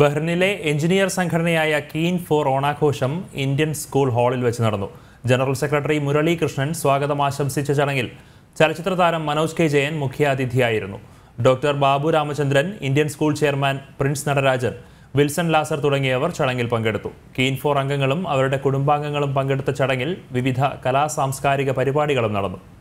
ബഹ്റിനിലെ engineer സംഘടനയായ Keen four ഓണാഘോഷം Indian school ഹാളിൽ വെച്ച് നടന്നു ജനറൽ സെക്രട്ടറി മുരളീകൃഷ്ണൻ സ്വാഗതം ആശംസിച്ച ചടങ്ങിൽ ചലച്ചിത്ര താരം മനോജ് കെ ജയൻ മുഖ്യാതിഥിയായിരുന്നു doctor Babu Ramachandran Indian school chairman Prince Natarajan Wilson Lazar തുടങ്ങിയവർ ചടങ്ങിൽ പങ്കെടുത്തു കീൻ ഫോർ അംഗങ്ങളും അവരുടെ കുടുംബാംഗങ്ങളും പങ്കെടുത്ത ചടങ്ങിൽ വിവിധ കലാ പരിപാടികളും നടന്നു